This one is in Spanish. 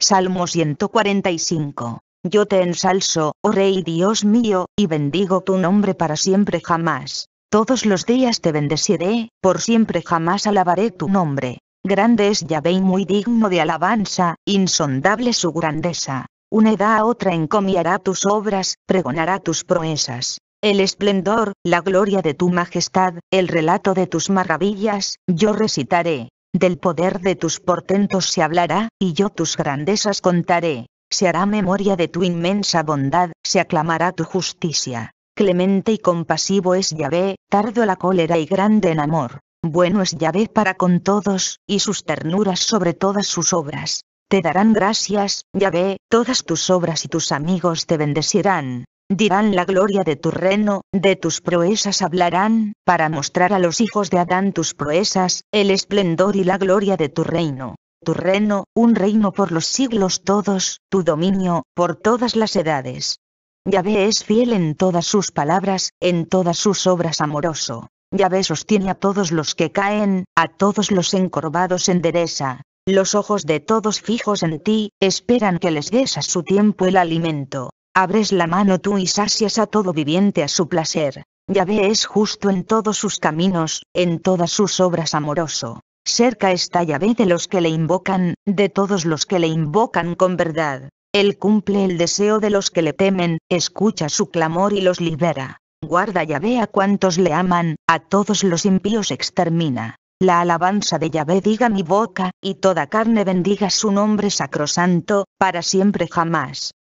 Salmo 145. Yo te ensalzo, oh Rey Dios mío, y bendigo tu nombre para siempre jamás. Todos los días te bendeciré, por siempre jamás alabaré tu nombre. Grande es Yahvé y muy digno de alabanza, insondable su grandeza. Una edad a otra encomiará tus obras, pregonará tus proezas. El esplendor, la gloria de tu majestad, el relato de tus maravillas, yo recitaré. Del poder de tus portentos se hablará, y yo tus grandezas contaré. Se hará memoria de tu inmensa bondad, se aclamará tu justicia. Clemente y compasivo es Yahvé, tardo la cólera y grande en amor. Bueno es Yahvé para con todos, y sus ternuras sobre todas sus obras. Te darán gracias, Yahvé, todas tus obras y tus amigos te bendecirán dirán la gloria de tu reino, de tus proezas hablarán, para mostrar a los hijos de Adán tus proezas, el esplendor y la gloria de tu reino. Tu reino, un reino por los siglos todos, tu dominio, por todas las edades. Yahvé es fiel en todas sus palabras, en todas sus obras amoroso. Yahvé sostiene a todos los que caen, a todos los encorvados endereza. Los ojos de todos fijos en ti, esperan que les des a su tiempo el alimento abres la mano tú y sacias a todo viviente a su placer. Yahvé es justo en todos sus caminos, en todas sus obras amoroso. Cerca está Yahvé de los que le invocan, de todos los que le invocan con verdad. Él cumple el deseo de los que le temen, escucha su clamor y los libera. Guarda Yahvé a cuantos le aman, a todos los impíos extermina. La alabanza de Yahvé diga mi boca, y toda carne bendiga su nombre sacrosanto, para siempre jamás.